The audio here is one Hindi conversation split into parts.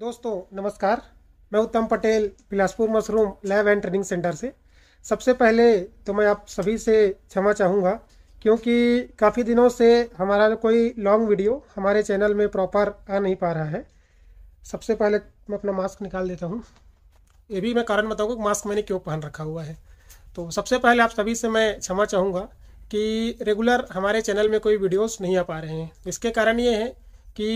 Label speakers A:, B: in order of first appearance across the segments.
A: दोस्तों नमस्कार मैं Uttam Patel Bilaspur mushroom lab and training centre से सबसे पहले तो मैं आप सभी से क्षमा चाहूँगा क्योंकि काफ़ी दिनों से हमारा कोई लॉन्ग वीडियो हमारे चैनल में प्रॉपर आ नहीं पा रहा है सबसे पहले मैं अपना मास्क निकाल देता हूँ ये भी मैं कारण बताऊँगा मास्क मैंने क्यों पहन रखा हुआ है तो सबसे पहले आप सभी से मैं क्षमा चाहूँगा कि रेगुलर हमारे चैनल में कोई वीडियोस नहीं आ पा रहे हैं इसके कारण ये है कि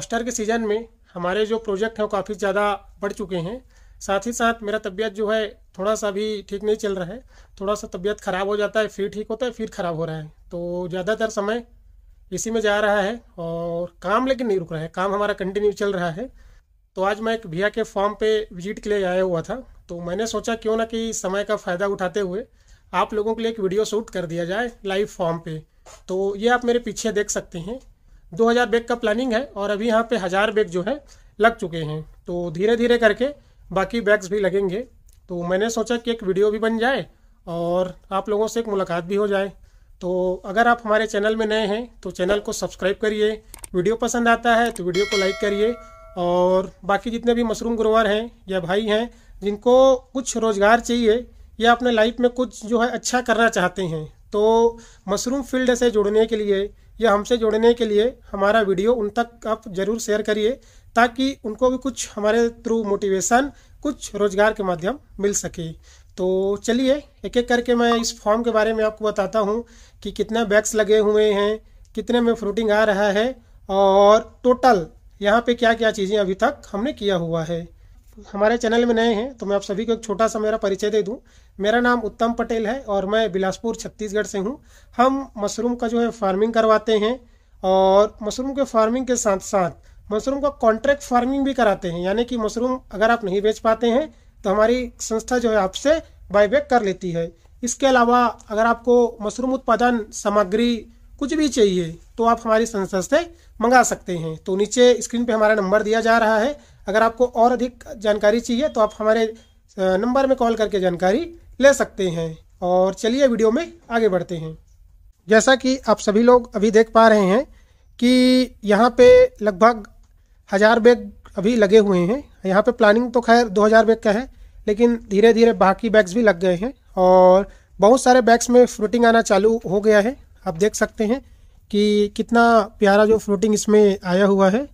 A: ऑस्टर के सीज़न में हमारे जो प्रोजेक्ट हैं वो काफ़ी ज़्यादा बढ़ चुके हैं साथ ही साथ मेरा तबीयत जो है थोड़ा सा भी ठीक नहीं चल रहा है थोड़ा सा तबीयत ख़राब हो जाता है फिर ठीक होता है फिर ख़राब हो रहा है तो ज़्यादातर समय इसी में जा रहा है और काम लेकिन नहीं रुक रहा है काम हमारा कंटिन्यू चल रहा है तो आज मैं एक भैया के फॉर्म पे विजिट के लिए आया हुआ था तो मैंने सोचा क्यों ना कि समय का फ़ायदा उठाते हुए आप लोगों के लिए एक वीडियो शूट कर दिया जाए लाइव फॉर्म पे तो ये आप मेरे पीछे देख सकते हैं 2000 बैग का प्लानिंग है और अभी यहाँ पे हज़ार बैग जो है लग चुके हैं तो धीरे धीरे करके बाकी बैग्स भी लगेंगे तो मैंने सोचा कि एक वीडियो भी बन जाए और आप लोगों से एक मुलाकात भी हो जाए तो अगर आप हमारे चैनल में नए हैं तो चैनल को सब्सक्राइब करिए वीडियो पसंद आता है तो वीडियो को लाइक करिए और बाकी जितने भी मशरूम ग्रोवर हैं या भाई हैं जिनको कुछ रोज़गार चाहिए या अपने लाइफ में कुछ जो है अच्छा करना चाहते हैं तो मशरूम फील्ड से जुड़ने के लिए या हमसे जुड़ने के लिए हमारा वीडियो उन तक आप ज़रूर शेयर करिए ताकि उनको भी कुछ हमारे थ्रू मोटिवेशन कुछ रोज़गार के माध्यम मिल सके तो चलिए एक एक करके मैं इस फॉर्म के बारे में आपको बताता हूँ कि कितने बैग्स लगे हुए हैं कितने में फ्रूटिंग आ रहा है और टोटल यहाँ पे क्या क्या चीज़ें अभी तक हमने किया हुआ है हमारे चैनल में नए हैं तो मैं आप सभी को एक छोटा सा मेरा परिचय दे दूं मेरा नाम उत्तम पटेल है और मैं बिलासपुर छत्तीसगढ़ से हूं हम मशरूम का जो है फार्मिंग करवाते हैं और मशरूम के फार्मिंग के साथ साथ मशरूम का कॉन्ट्रैक्ट फार्मिंग भी कराते हैं यानी कि मशरूम अगर आप नहीं बेच पाते हैं तो हमारी संस्था जो है आपसे बाईबैक कर लेती है इसके अलावा अगर आपको मशरूम उत्पादन सामग्री कुछ भी चाहिए तो आप हमारी संस्था से मंगा सकते हैं तो नीचे स्क्रीन पे हमारा नंबर दिया जा रहा है अगर आपको और अधिक जानकारी चाहिए तो आप हमारे नंबर में कॉल करके जानकारी ले सकते हैं और चलिए वीडियो में आगे बढ़ते हैं जैसा कि आप सभी लोग अभी देख पा रहे हैं कि यहाँ पे लगभग हज़ार बैग अभी लगे हुए हैं यहाँ पे प्लानिंग तो खैर 2000 बैग का है लेकिन धीरे धीरे बाकी बैग्स भी लग गए हैं और बहुत सारे बैग्स में फ्रूटिंग आना चालू हो गया है आप देख सकते हैं कि कितना प्यारा जो फ्लोटिंग इसमें आया हुआ है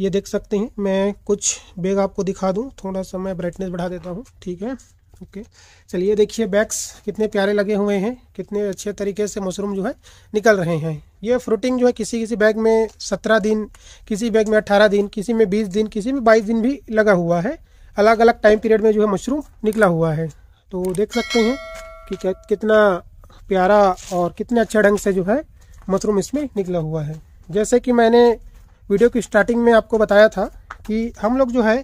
A: ये देख सकते हैं मैं कुछ बैग आपको दिखा दूँ थोड़ा सा मैं ब्राइटनेस बढ़ा देता हूँ ठीक है ओके चलिए देखिए बैग्स कितने प्यारे लगे हुए हैं कितने अच्छे तरीके से मशरूम जो है निकल रहे हैं ये फ्रूटिंग जो है किसी किसी बैग में सत्रह दिन किसी बैग में अट्ठारह दिन किसी में बीस दिन किसी में बाईस दिन भी लगा हुआ है अलग अलग टाइम पीरियड में जो है मशरूम निकला हुआ है तो देख सकते हैं कि कितना प्यारा और कितने अच्छे ढंग से जो है मशरूम इसमें निकला हुआ है जैसे कि मैंने वीडियो की स्टार्टिंग में आपको बताया था कि हम लोग जो है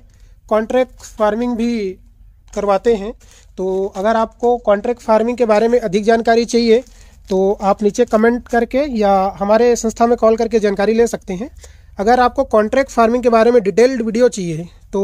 A: कॉन्ट्रैक्ट फार्मिंग भी करवाते हैं तो अगर आपको कॉन्ट्रैक्ट फार्मिंग के बारे में अधिक जानकारी चाहिए तो आप नीचे कमेंट करके या हमारे संस्था में कॉल करके जानकारी ले सकते हैं अगर आपको कॉन्ट्रैक्ट फार्मिंग के बारे में डिटेल्ड वीडियो चाहिए तो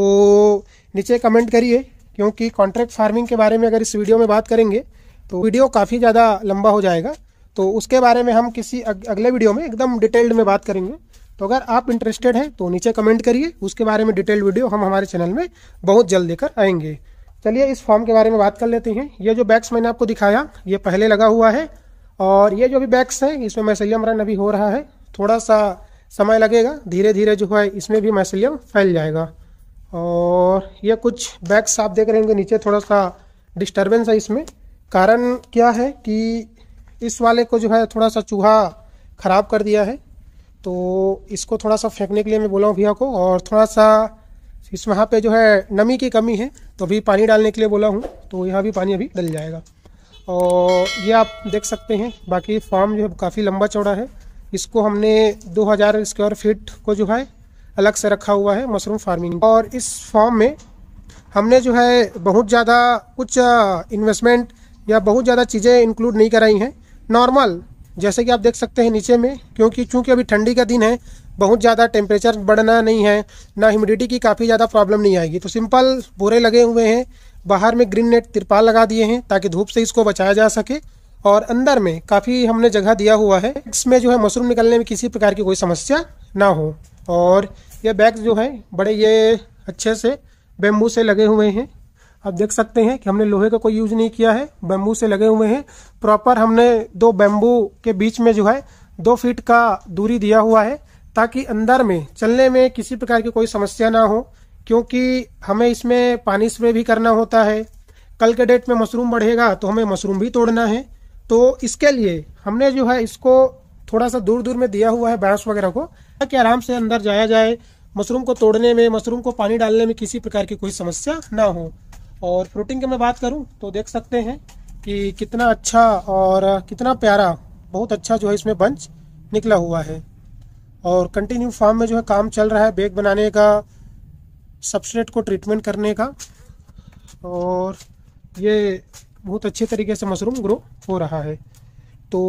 A: नीचे कमेंट करिए क्योंकि कॉन्ट्रैक्ट फार्मिंग के बारे में अगर इस वीडियो में बात करेंगे तो वीडियो काफ़ी ज़्यादा लंबा हो जाएगा तो उसके बारे में हम किसी अगले वीडियो में एकदम डिटेल्ड में बात करेंगे तो अगर आप इंटरेस्टेड हैं तो नीचे कमेंट करिए उसके बारे में डिटेल्ड वीडियो हम हमारे चैनल में बहुत जल्द लेकर आएंगे चलिए इस फॉर्म के बारे में बात कर लेते हैं ये जो बैग्स मैंने आपको दिखाया ये पहले लगा हुआ है और ये जो भी बैग्स हैं इसमें मैसेलियम रन अभी हो रहा है थोड़ा सा समय लगेगा धीरे धीरे जो है इसमें भी मैसेलियम फैल जाएगा और ये कुछ बैग्स आप देख रहे होंगे नीचे थोड़ा सा डिस्टर्बेंस है इसमें कारण क्या है कि इस वाले को जो है थोड़ा सा चूहा ख़राब कर दिया है तो इसको थोड़ा सा फेंकने के लिए मैं बोला हूँ भैया को और थोड़ा सा इस वहाँ पे जो है नमी की कमी है तो अभी पानी डालने के लिए बोला हूँ तो यहाँ भी पानी अभी डल जाएगा और ये आप देख सकते हैं बाकी फार्म जो है काफ़ी लंबा चौड़ा है इसको हमने 2000 स्क्वायर फीट को जो है अलग से रखा हुआ है मशरूम फार्मिंग और इस फार्म में हमने जो है बहुत ज़्यादा कुछ इन्वेस्टमेंट या बहुत ज़्यादा चीज़ें इंक्लूड नहीं कराई हैं नॉर्मल जैसे कि आप देख सकते हैं नीचे में क्योंकि चूंकि अभी ठंडी का दिन है बहुत ज़्यादा टेम्परेचर बढ़ना नहीं है ना ह्यूमिडिटी की काफ़ी ज़्यादा प्रॉब्लम नहीं आएगी तो सिंपल बोरे लगे हुए हैं बाहर में ग्रीन नेट तिरपाल लगा दिए हैं ताकि धूप से इसको बचाया जा सके और अंदर में काफ़ी हमने जगह दिया हुआ है इसमें जो है मशरूम निकलने में किसी प्रकार की कोई समस्या ना हो और ये बैग जो है बड़े ये अच्छे से बेम्बू से लगे हुए हैं आप देख सकते हैं कि हमने लोहे का कोई यूज नहीं किया है बैम्बू से लगे हुए हैं प्रॉपर हमने दो बैम्बू के बीच में जो है दो फीट का दूरी दिया हुआ है ताकि अंदर में चलने में किसी प्रकार की कोई समस्या ना हो क्योंकि हमें इसमें पानी स्प्रे भी करना होता है कल के डेट में मशरूम बढ़ेगा तो हमें मशरूम भी तोड़ना है तो इसके लिए हमने जो है इसको थोड़ा सा दूर दूर में दिया हुआ है बांस वगैरह को ताकि आराम से अंदर जाया जाए मशरूम को तोड़ने में मशरूम को पानी डालने में किसी प्रकार की कोई समस्या ना हो और फ्रूटिंग की मैं बात करूं तो देख सकते हैं कि कितना अच्छा और कितना प्यारा बहुत अच्छा जो है इसमें बंच निकला हुआ है और कंटिन्यू फार्म में जो है काम चल रहा है बैग बनाने का सबस्ट्रेट को ट्रीटमेंट करने का और ये बहुत अच्छे तरीके से मशरूम ग्रो हो रहा है तो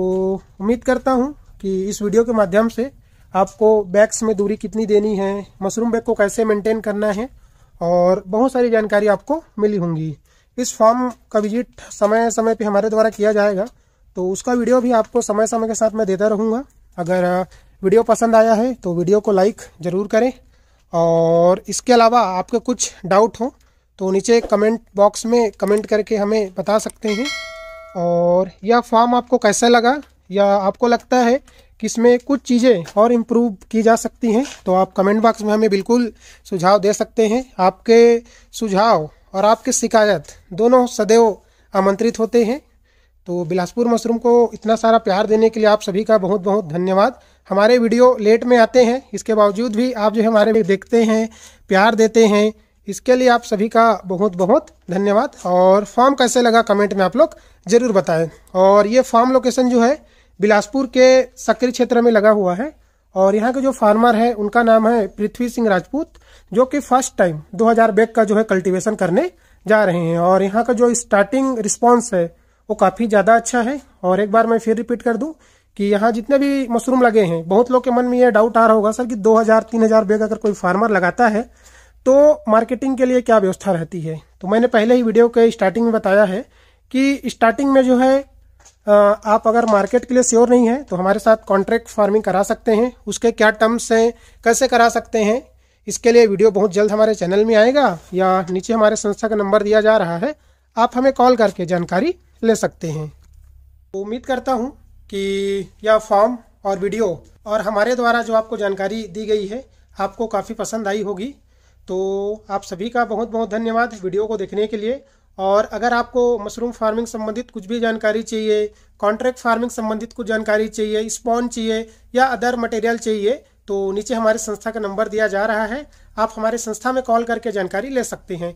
A: उम्मीद करता हूँ कि इस वीडियो के माध्यम से आपको बैग्स में दूरी कितनी देनी है मशरूम बैग को कैसे मेंटेन करना है और बहुत सारी जानकारी आपको मिली होंगी इस फॉर्म का विजिट समय समय पे हमारे द्वारा किया जाएगा तो उसका वीडियो भी आपको समय समय के साथ मैं देता रहूँगा अगर वीडियो पसंद आया है तो वीडियो को लाइक ज़रूर करें और इसके अलावा आपके कुछ डाउट हो तो नीचे कमेंट बॉक्स में कमेंट करके हमें बता सकते हैं और यह फॉर्म आपको कैसा लगा या आपको लगता है कि इसमें कुछ चीज़ें और इम्प्रूव की जा सकती हैं तो आप कमेंट बॉक्स में हमें बिल्कुल सुझाव दे सकते हैं आपके सुझाव और आपके शिकायत दोनों सदैव आमंत्रित होते हैं तो बिलासपुर मशरूम को इतना सारा प्यार देने के लिए आप सभी का बहुत बहुत धन्यवाद हमारे वीडियो लेट में आते हैं इसके बावजूद भी आप जो है हमारे देखते हैं प्यार देते हैं इसके लिए आप सभी का बहुत बहुत धन्यवाद और फॉर्म कैसे लगा कमेंट में आप लोग ज़रूर बताएं और ये फॉर्म लोकेशन जो है बिलासपुर के सक्रिय क्षेत्र में लगा हुआ है और यहाँ के जो फार्मर है उनका नाम है पृथ्वी सिंह राजपूत जो कि फर्स्ट टाइम 2000 बैग का जो है कल्टीवेशन करने जा रहे हैं और यहाँ का जो स्टार्टिंग रिस्पॉन्स है वो काफ़ी ज़्यादा अच्छा है और एक बार मैं फिर रिपीट कर दूँ कि यहाँ जितने भी मशरूम लगे हैं बहुत लोग के मन में यह डाउट आ रहा होगा सर कि 2000 3000 बैग अगर कोई फार्मर लगाता है तो मार्केटिंग के लिए क्या व्यवस्था रहती है तो मैंने पहले ही वीडियो के स्टार्टिंग में बताया है कि स्टार्टिंग में जो है आप अगर मार्केट के लिए श्योर नहीं है तो हमारे साथ कॉन्ट्रैक्ट फार्मिंग करा सकते हैं उसके क्या टर्म्स हैं कैसे करा सकते हैं इसके लिए वीडियो बहुत जल्द हमारे चैनल में आएगा या नीचे हमारे संस्था का नंबर दिया जा रहा है आप हमें कॉल करके जानकारी ले सकते हैं तो उम्मीद करता हूँ कि यह फॉर्म और वीडियो और हमारे द्वारा जो आपको जानकारी दी गई है आपको काफ़ी पसंद आई होगी तो आप सभी का बहुत बहुत धन्यवाद वीडियो को देखने के लिए और अगर आपको मशरूम फार्मिंग संबंधित कुछ भी जानकारी चाहिए कॉन्ट्रैक्ट फार्मिंग संबंधित कुछ जानकारी चाहिए स्पॉन चाहिए या अदर मटेरियल चाहिए तो नीचे हमारे संस्था का नंबर दिया जा रहा है आप हमारे संस्था में कॉल करके जानकारी ले सकते हैं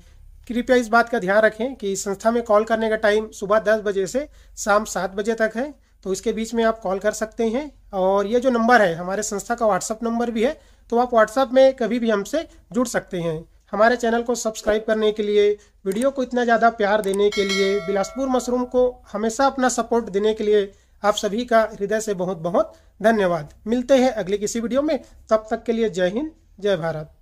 A: कृपया इस बात का ध्यान रखें कि संस्था में कॉल करने का टाइम सुबह दस बजे से शाम सात बजे तक है तो इसके बीच में आप कॉल कर सकते हैं और ये जो नंबर है हमारे संस्था का व्हाट्सअप नंबर भी है तो आप व्हाट्सअप में कभी भी हमसे जुड़ सकते हैं हमारे चैनल को सब्सक्राइब करने के लिए वीडियो को इतना ज़्यादा प्यार देने के लिए बिलासपुर मशरूम को हमेशा अपना सपोर्ट देने के लिए आप सभी का हृदय से बहुत बहुत धन्यवाद मिलते हैं अगले किसी वीडियो में तब तक के लिए जय हिंद जय भारत